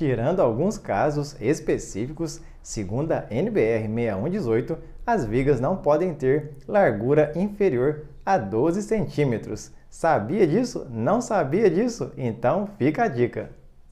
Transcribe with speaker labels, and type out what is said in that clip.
Speaker 1: Tirando alguns casos específicos, segundo a NBR 6118, as vigas não podem ter largura inferior a 12 centímetros. Sabia disso? Não sabia disso? Então fica a dica!